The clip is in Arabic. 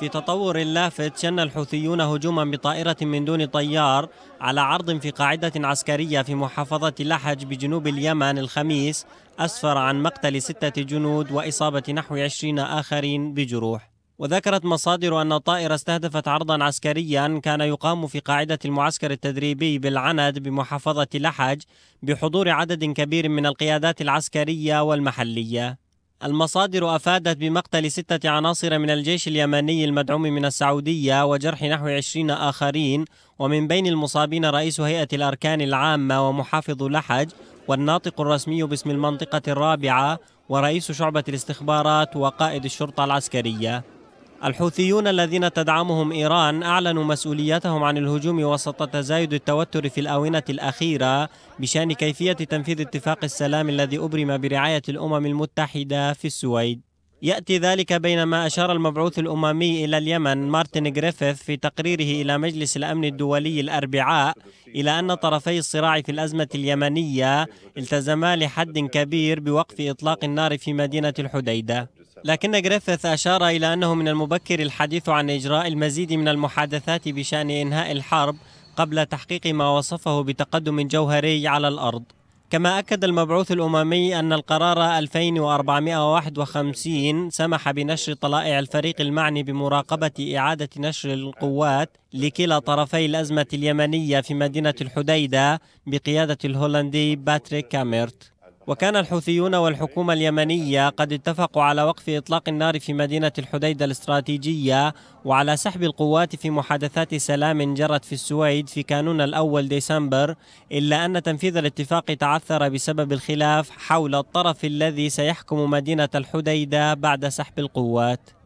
في تطور لافت شن الحوثيون هجوما بطائرة من دون طيار على عرض في قاعدة عسكرية في محافظة لحج بجنوب اليمن الخميس أسفر عن مقتل ستة جنود وإصابة نحو عشرين آخرين بجروح وذكرت مصادر أن الطائرة استهدفت عرضا عسكريا كان يقام في قاعدة المعسكر التدريبي بالعند بمحافظة لحج بحضور عدد كبير من القيادات العسكرية والمحلية المصادر أفادت بمقتل ستة عناصر من الجيش اليمني المدعوم من السعودية وجرح نحو عشرين آخرين ومن بين المصابين رئيس هيئة الأركان العامة ومحافظ لحج والناطق الرسمي باسم المنطقة الرابعة ورئيس شعبة الاستخبارات وقائد الشرطة العسكرية الحوثيون الذين تدعمهم إيران أعلنوا مسؤوليتهم عن الهجوم وسط تزايد التوتر في الآونة الأخيرة بشأن كيفية تنفيذ اتفاق السلام الذي أبرم برعاية الأمم المتحدة في السويد يأتي ذلك بينما أشار المبعوث الأممي إلى اليمن مارتن جريفيث في تقريره إلى مجلس الأمن الدولي الأربعاء إلى أن طرفي الصراع في الأزمة اليمنية التزما لحد كبير بوقف إطلاق النار في مدينة الحديدة لكن جريفيث أشار إلى أنه من المبكر الحديث عن إجراء المزيد من المحادثات بشأن إنهاء الحرب قبل تحقيق ما وصفه بتقدم جوهري على الأرض كما أكد المبعوث الأممي أن القرار 2451 سمح بنشر طلائع الفريق المعني بمراقبة إعادة نشر القوات لكلا طرفي الأزمة اليمنية في مدينة الحديدة بقيادة الهولندي باتريك كاميرت وكان الحوثيون والحكومة اليمنية قد اتفقوا على وقف إطلاق النار في مدينة الحديدة الاستراتيجية وعلى سحب القوات في محادثات سلام جرت في السويد في كانون الأول ديسمبر إلا أن تنفيذ الاتفاق تعثر بسبب الخلاف حول الطرف الذي سيحكم مدينة الحديدة بعد سحب القوات